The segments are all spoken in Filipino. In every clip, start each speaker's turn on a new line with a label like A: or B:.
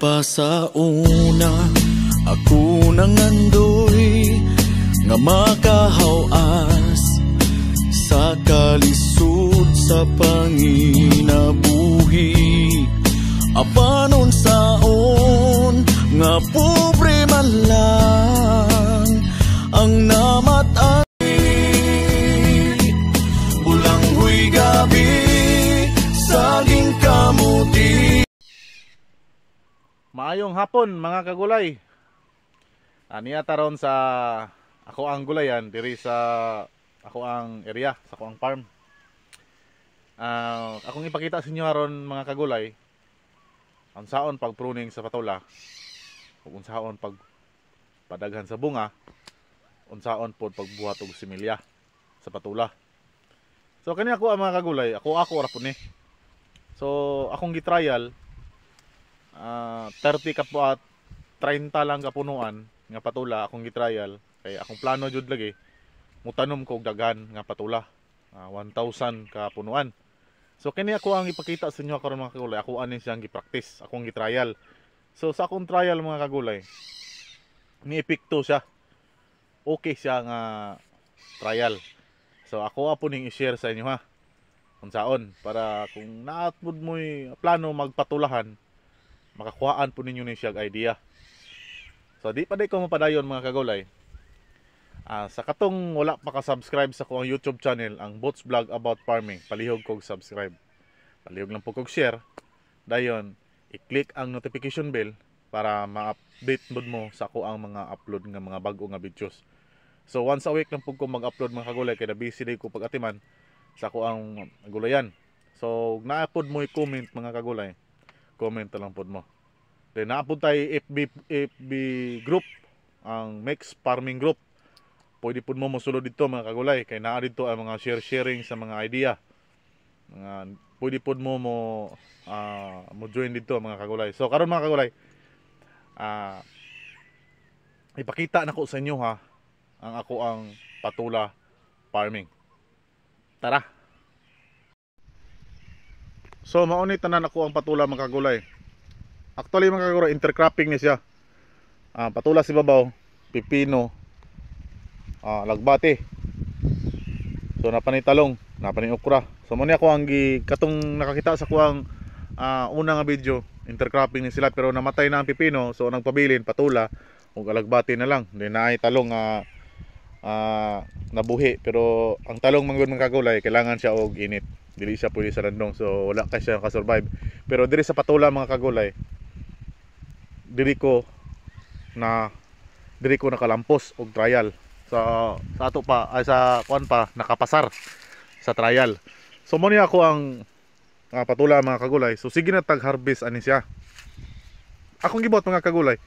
A: pa sa una Ako nang andoy Nga makahawas Sa kalisod sa panginabuhi Apanon saon Nga Maayong hapon mga kagulay. Ani taron sa ako ang gulayan diri sa ako ang area sa ako ang farm. Uh, akong ipakita sa inyo aron mga kagulay ang saon pag pruning sa patola ug unsaon pag padaghan sa bunga unsaon pod pagbuhat og similya sa patola. So kani ako ang mga kagulay, ako ako ra pud ni. So akong gitrial trial uh, ah, 30 ka po at 30 lang kapunuan nga patula akong gitrial kay akong plano jud lagi mutanom ko daghan nga patula uh, ah, 1000 ka punuan so kini ako ang ipakita sa inyo karon mga kagulay ako ani siyang gipractice akong gitrial so sa akong trial mga kagulay ni epekto siya okay siya nga trial so ako apo ning i-share sa inyo ha kung saon para kung naatmod mo'y plano magpatulahan makakuhaan po ninyo ni siyag idea so di pa di ko mapadayon mga kagulay uh, ah, sa katong wala pa ka subscribe sa kong youtube channel ang Boots Vlog About Farming palihog kog subscribe palihog lang po kog share dayon i-click ang notification bell para ma-update mod mo sa ko ang mga upload ng mga bago nga videos so once a week lang po ko mag-upload mga kagulay kaya busy day ko pag atiman sa ko ang gulayan so na-upload mo i-comment mga kagulay comment na lang po mo. Then napunta ay FB, FB group, ang Max Farming Group. Pwede po mo musulod dito mga kagulay. Kaya naa dito ang mga share-sharing sa mga idea. Mga, pwede po mo mo, uh, mo join dito mga kagulay. So karon mga kagulay, uh, ipakita na ko sa inyo ha, ang ako ang patula farming. Tara! So maunit tanan ako ang patula mga kagulay. Actually mga kaguro, intercropping niya siya. Ah, patulas si babaw, pipino, ah, lagbati. So napani talong, napani okra. So mo ako ang katong nakakita sa kuang uh, ah, una video, intercropping ni sila pero namatay na ang pipino. So nagpabilin patula ug alagbati na lang. Di na ay talong nga uh, uh, ah, nabuhi pero ang talong manggod mga kagulay kailangan siya og init dili siya pwede sa randong. so wala ka siya ka-survive pero diri sa patula mga kagulay diri ko na diri ko nakalampos og trial sa sa ato pa ay sa kuan pa nakapasar sa trial. So mo niya ako ang uh, patula mga kagulay. So sige na tag harvest ani siya. Akong gibot mga kagulay.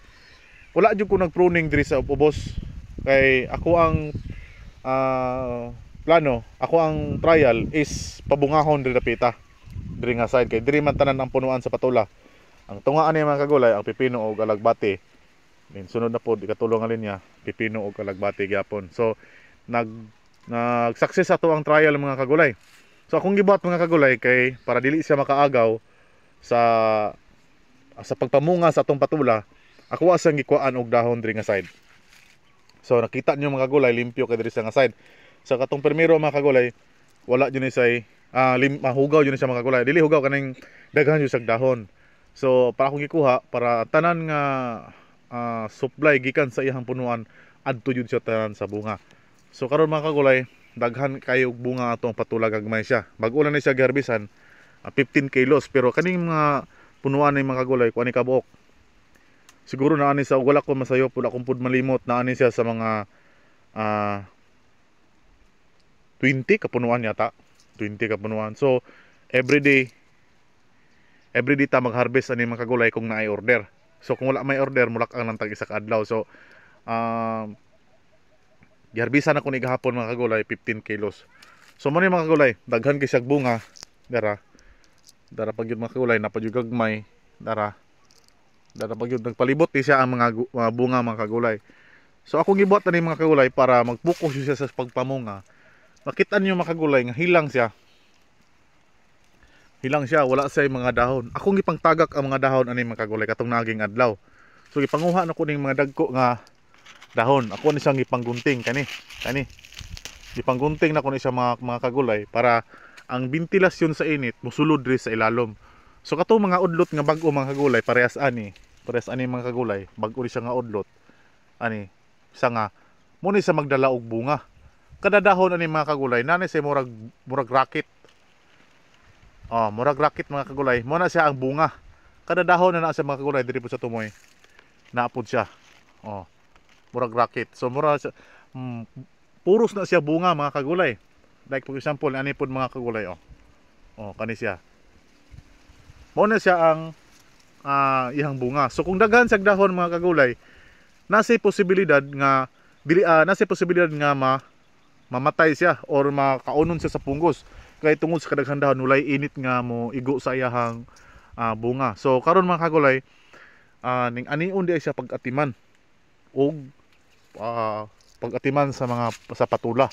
A: Wala jud ko nag pruning diri sa ubos kay ako ang uh, plano, ako ang trial is pabungahon diri dapita. Diri nga side kay diri man tanan ang punuan sa patula. Ang tungaan niya mga kagulay, ang pipino o galagbati. Min sunod na po ikatulong alin niya, pipino o galagbati gyapon. So nag nag-success ato ang trial mga kagulay. So akong gibuhat mga kagulay kay para dili siya makaagaw sa sa pagpamunga sa atong patula, ako wa sang gikuan og dahon diri nga side. So nakita niyo mga kagulay limpyo kay diri sa nga side. Sa so, katong primero mga kagulay, wala jud ni say ah, lim, mahugaw yun siya mga kagulay dili hugaw kaning daghan yun sa dahon So para akong gikuha para tanan nga uh, supply gikan sa iyang punuan adto jud siya tanan sa bunga. So karon mga kagulay, daghan kayo bunga atong patulag agmay siya. Bag-ulan na siya garbisan uh, ah, 15 kilos pero kaning mga punuan ni mga kagulay kuan ni kabuok. Siguro na ani sa wala ko masayo pud akong pud malimot na ani siya sa mga uh, ah, 20 kapunuan yata. 20 kapunuan. So every day every day ta mag-harvest ani mga kagulay kung naay order. So kung wala may order mulak ang tag isa ka adlaw. So um giharbisan ako ni gahapon mga kagulay 15 kilos. So mo ni mga kagulay, daghan kay siyag bunga dara. Dara pag yun mga kagulay napadyugagmay dara. Dara pagyud nagpalibot di siya ang mga, mga bunga mga kagulay. So ako gibuhat ani mga kagulay para magpokus siya sa pagpamunga. Makita niyo mga kagulay nga hilang siya hilang siya wala siya mga dahon akong ipangtagak ang mga dahon ani mga kagulay katong naging adlaw so ipanguha na ko ning mga dagko nga dahon ako ni siyang ipanggunting kani kani gipanggunting na ko ni siya mga, mga kagulay para ang bintilasyon sa init mosulod diri sa ilalom so kato mga udlot nga bag-o mga kagulay parehas ani parehas ani mga kagulay bag-o siya nga udlot ani sa nga mo ni sa magdala og bunga kada dahon ani mga kagulay nani sa murag murag racket Oh, murag rakit mga kagulay. Mo na siya ang bunga. Kada dahon na na siya mga kagulay diri po sa tumoy. Naapod siya. Oh. Murag rakit. So mura siya, mm, puros na siya bunga mga kagulay. Like for example, ani pod mga kagulay oh. Oh, kani siya. Mo na siya ang uh, ah, ihang bunga. So kung daghan sa dahon mga kagulay, nasa posibilidad nga dili uh, ah, nasa posibilidad nga ma mamatay siya or makaunon siya sa punggos kay tungod sa kadaghang dahon init nga mo igo sa iyahang uh, bunga so karon mga kagulay uh, ning undi di siya pagatiman og uh, pagatiman sa mga sa patula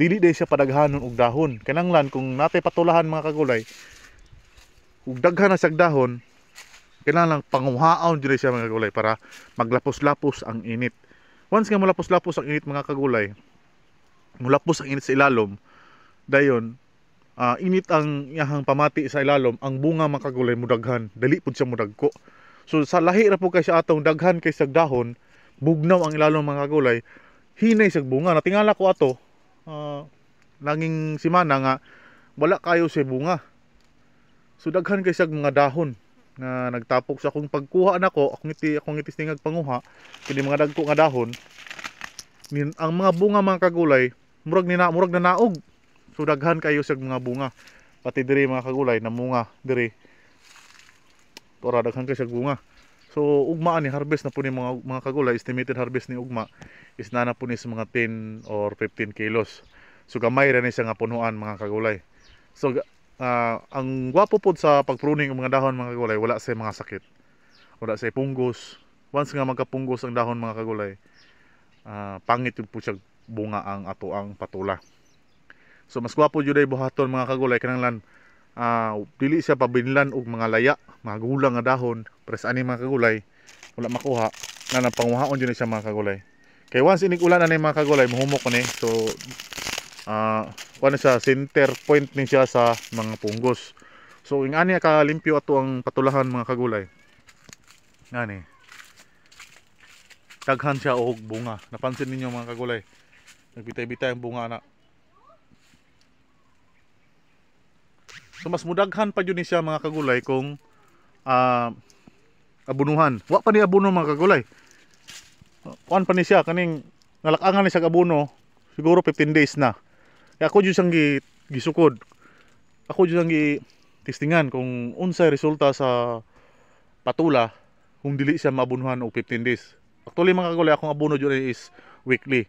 A: dili day siya padaghanon og dahon kananglan kung natay patulahan mga kagulay ug daghan na sa dahon kailangan lang panguhaon diri siya mga kagulay para maglapos-lapos ang init once nga mulapos-lapos ang init mga kagulay mulapos ang init sa ilalom dayon uh, init ang yahang pamati sa ilalom ang bunga makagulay mudaghan daghan dali pud siya mo so sa lahi ra pud kay sa atong daghan kay sa dahon bugnaw ang ilalom makagulay hinay sa bunga natingala ko ato uh, ah, naging simana nga wala kayo sa bunga so daghan kay sa mga dahon na nagtapok sa akong pagkuha nako akong iti akong itis tingag panguha kini mga dagko nga dahon ang mga bunga mga kagulay murag ni na murag na naog So daghan kayo sa mga bunga. Pati diri mga kagulay na munga diri. Tora daghan kayo sa bunga. So ugma ni harvest na po ni mga mga kagulay estimated harvest ni ugma is na na po ni sa mga 10 or 15 kilos. So gamay ra ni sa nga punuan mga kagulay. So uh, ang gwapo po sa pagpruning og mga dahon mga kagulay wala sa mga sakit. Wala sa punggos. Once nga magkapunggos ang dahon mga kagulay, uh, pangit yung po siya bunga ang ato ang patula. So mas gwapo juday buhaton mga kagulay kanang uh, dili siya pabinlan og mga laya, mga gulang nga dahon, pres ani mga kagulay wala makuha na napanguhaon jud siya mga kagulay. Kay once ini ulan ani mga kagulay muhumok ni. So uh, ah, ano sa center point ni siya sa mga punggos. So ing ani kalimpyo ato ang patulahan mga kagulay. Ngani. Taghan siya og bunga. Napansin ninyo mga kagulay. Nagbitay-bitay ang bunga na So mas mudaghan pa jud siya mga kagulay kung uh, abunuhan. Wa pa ni abuno mga kagulay. Kuan pa ni siya kaning nalakangan ni siya abuno siguro 15 days na. Kaya ako jud siyang gi, gisukod. Ako jud siyang gi testingan kung unsay resulta sa patula kung dili siya maabunuhan og 15 days. Actually mga kagulay akong abono jud is weekly.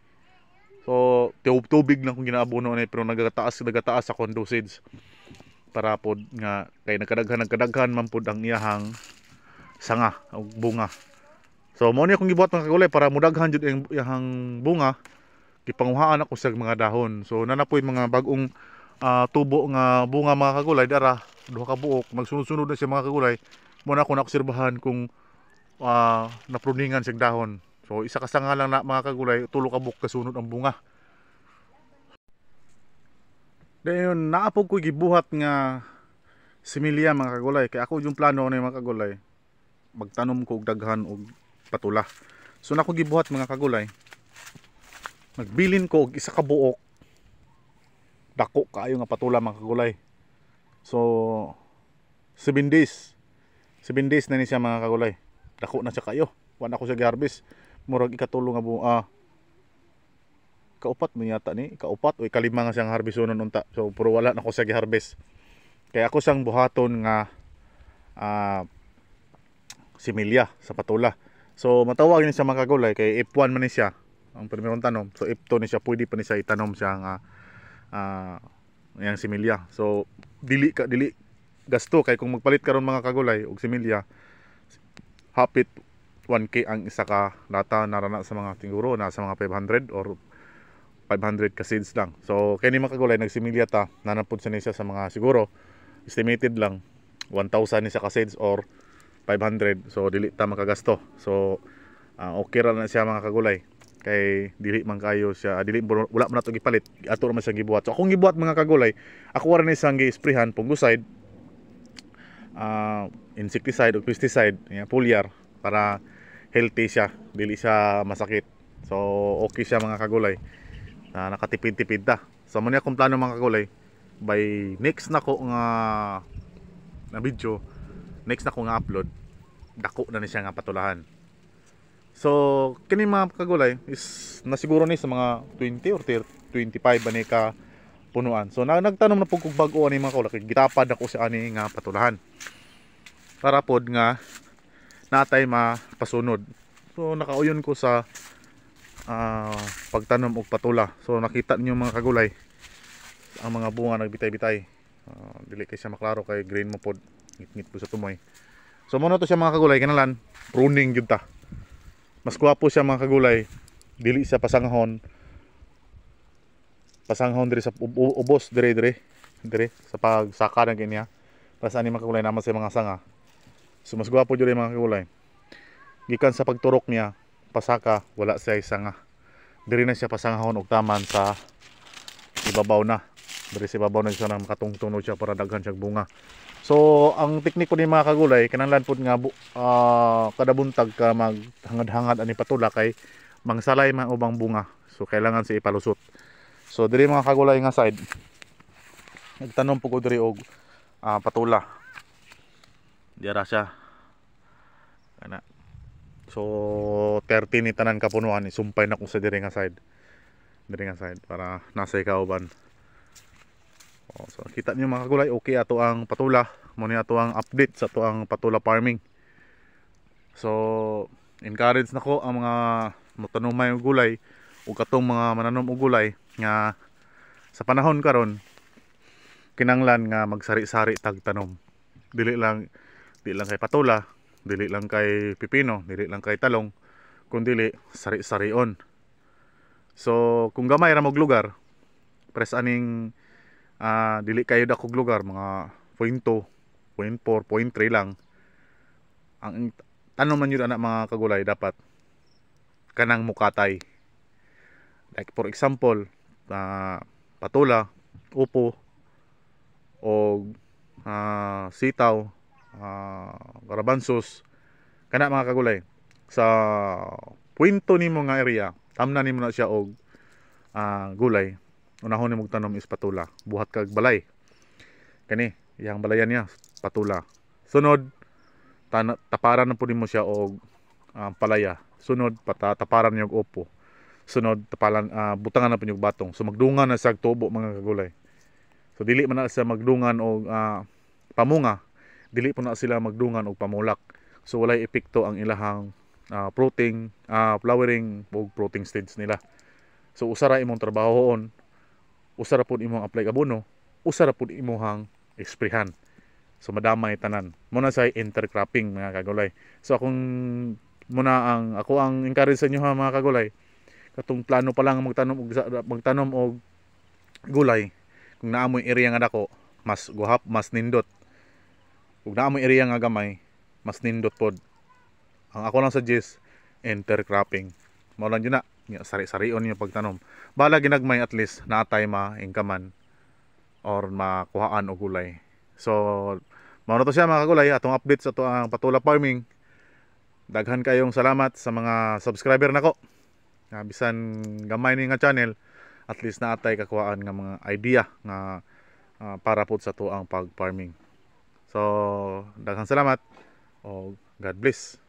A: So, tubig lang kung ginaabono ni pero nagataas nagataas sa condosage para pod nga kay nagkadaghan nagkadaghan man pod ang iyahang sanga o bunga so mo ni akong gibuhat mga kagulay para mudaghan jud ang iyahang bunga gipanguhaan ako sa mga dahon so nanapoy mga bagong uh, tubo nga bunga mga kagulay dara duha ka buok magsunod-sunod na siya mga kagulay mo na ako naobserbahan kung uh, ah, napruningan sa dahon so isa ka sanga lang na mga kagulay tulo ka buok kasunod ang bunga Dayon naapog ko gibuhat nga similya mga kagulay kay ako yung plano ni mga kagulay magtanom ko og daghan og patula. So nako gibuhat mga kagulay. Magbilin ko og isa ka buok. Dako kaayo nga patula mga kagulay. So 7 days. 7 days na ni siya mga kagulay. Dako na siya kayo. Wala na ko siya gi-harvest. Murag ikatulo nga buok. Ah, kaupat mo yata ni kaupat o ikalima nga siyang harbisonon unta so puro wala na ko siya giharbis kay ako sang buhaton nga uh, similya sa patula so matawag ni siya makagulay kay F1 man ni siya ang primerong tanom so F2 ni siya pwede pa ni siya itanom siya nga uh, yang similya so dili ka dili gasto kay kung magpalit karon mga kagulay og similya hapit 1k ang isa ka lata narana sa mga tinguro na sa mga 500 or 500 ka seeds lang. So, kani makagulay, nagsimilya ta, nanapod sa niya sa mga siguro, estimated lang, 1,000 niya ka seeds or 500. So, dili ta makagasto. So, uh, okay ra na siya mga kagulay. Kay dili man kayo siya, ah, dili wala man nato gipalit, ato ra man siya gibuhat. So, akong gibuhat mga kagulay, ako ra ni siyang gi-sprayhan fungicide, uh, insecticide o pesticide, yeah, foliar para healthy siya, dili siya masakit. So okay siya mga kagulay na nakatipid-tipid ta sa so, muna kung plano mga kagulay by next na ko nga na video next na ko nga upload dako na ni siya nga patulahan so kini mga kagulay is nasiguro ni sa mga 20 or 25 ba ni ka punuan so na, nagtanong na po kung bago ani mga kagulay gitapad ako sa ani nga patulahan para pod nga natay mapasunod so nakauyon ko sa uh, ah, pagtanom og patula so nakita niyo mga kagulay ang mga bunga nagbitay-bitay uh, dili kay siya maklaro kay green mo pod ngit-ngit po sa tumoy so muna to siya mga kagulay kanalan pruning gyud ta mas kuwapo siya mga kagulay dili siya pasanghon pasanghon diri sa ubos dire dire dire sa pagsaka ng kanya para sa ani mga kagulay naman sa mga sanga so mas guwapo diri mga kagulay gikan sa pagturok niya pasaka wala siya isang ah, diri na siya pasangahon og taman sa ibabaw na diri si ibabaw na siya nang makatungtungno siya para daghan siya bunga so ang tekniko ko ni mga kagulay kananglan pod nga uh, kada buntag ka maghangad-hangad ani patula kay mangsalay man ubang bunga so kailangan si ipalusot so diri mga kagulay nga side nagtanom po ko diri og uh, patula dira siya kana So 30 ni tanan kapunuan isumpay na ko sa diri nga side. Diri nga side para nasa kauban. Oh, so kita niyo mga kulay okay ato ang patula. Mo ni ato ang update sa ato ang patula farming. So encourage nako ang mga motanom may gulay o katong mga mananom og gulay nga sa panahon karon kinanglan nga magsari-sari tagtanom dili lang dili lang kay patula dili lang kay pipino dili lang kay talong kun dili sari-sarion so kung gamay ra mo lugar press aning uh, dili kayo da kog lugar mga pointo point 4 lang ang tanong man yun anak mga kagulay dapat kanang mukatay like for example uh, patula upo o uh, sitaw uh, ah, garbansos kana mga kagulay sa kwento nimo nga area tamna nimo na siya og uh, gulay unahon nimo tanom is patula buhat kag balay kani yang balayan niya patula sunod taparan na po nimo siya og uh, palaya sunod pata, taparan niyo og opo sunod tapalan uh, butangan na po niyo batong so magdungan na sa tubo mga kagulay so dili man na sa magdungan og uh, pamunga dili po na sila magdungan og pamulak so walay epekto ang ilahang uh, ah, fruiting uh, ah, flowering og fruiting stage nila so usara imong trabahoon usara pud imong apply abono usara pud imong esprehan so madamay tanan Muna na sa intercropping mga kagulay so akong muna ang ako ang encourage sa inyo ha mga kagulay katong plano pa lang magtanom og magtanom og gulay kung naamoy area nga dako mas guhap mas nindot ug na mo area nga gamay mas nindot pod ang ako lang suggest intercropping mao lang yun na sari-sarion yung pagtanom bala ginagmay at least naatay ma ingkaman or makuhaan og gulay so mao to siya mga kagulay atong update sa to ang patula farming daghan kayong salamat sa mga subscriber nako nga bisan gamay ni nga channel at least naatay kakuhaan nga mga idea nga uh, para pod sa to ang pag farming So, daghang salamat. O, God bless.